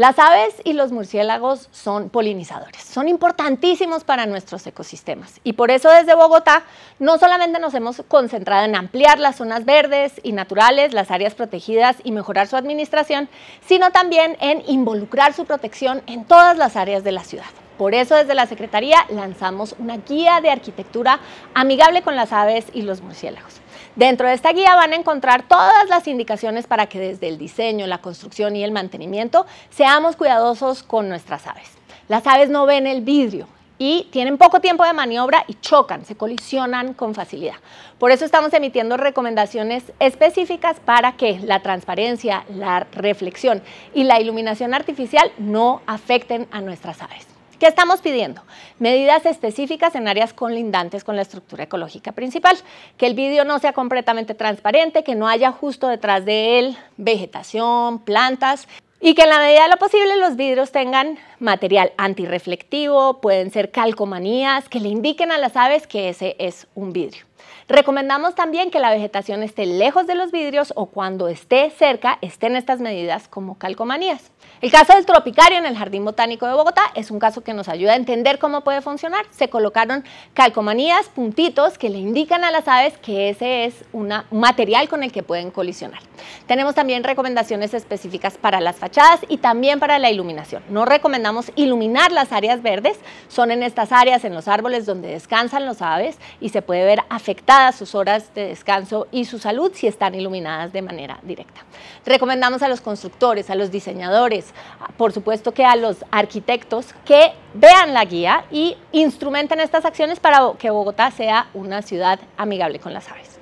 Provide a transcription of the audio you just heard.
Las aves y los murciélagos son polinizadores, son importantísimos para nuestros ecosistemas y por eso desde Bogotá no solamente nos hemos concentrado en ampliar las zonas verdes y naturales, las áreas protegidas y mejorar su administración, sino también en involucrar su protección en todas las áreas de la ciudad. Por eso desde la Secretaría lanzamos una guía de arquitectura amigable con las aves y los murciélagos. Dentro de esta guía van a encontrar todas las indicaciones para que desde el diseño, la construcción y el mantenimiento seamos cuidadosos con nuestras aves. Las aves no ven el vidrio, y tienen poco tiempo de maniobra y chocan, se colisionan con facilidad. Por eso estamos emitiendo recomendaciones específicas para que la transparencia, la reflexión y la iluminación artificial no afecten a nuestras aves. ¿Qué estamos pidiendo? Medidas específicas en áreas colindantes con la estructura ecológica principal, que el vidrio no sea completamente transparente, que no haya justo detrás de él vegetación, plantas, y que en la medida de lo posible los vidrios tengan material antirreflectivo, pueden ser calcomanías que le indiquen a las aves que ese es un vidrio. Recomendamos también que la vegetación esté lejos de los vidrios o cuando esté cerca estén estas medidas como calcomanías. El caso del tropicario en el Jardín Botánico de Bogotá es un caso que nos ayuda a entender cómo puede funcionar. Se colocaron calcomanías, puntitos que le indican a las aves que ese es un material con el que pueden colisionar. Tenemos también recomendaciones específicas para las fachadas y también para la iluminación. No recomendamos iluminar las áreas verdes, son en estas áreas, en los árboles donde descansan los aves y se puede ver afectado sus horas de descanso y su salud si están iluminadas de manera directa. Recomendamos a los constructores, a los diseñadores, por supuesto que a los arquitectos que vean la guía y instrumenten estas acciones para que Bogotá sea una ciudad amigable con las aves.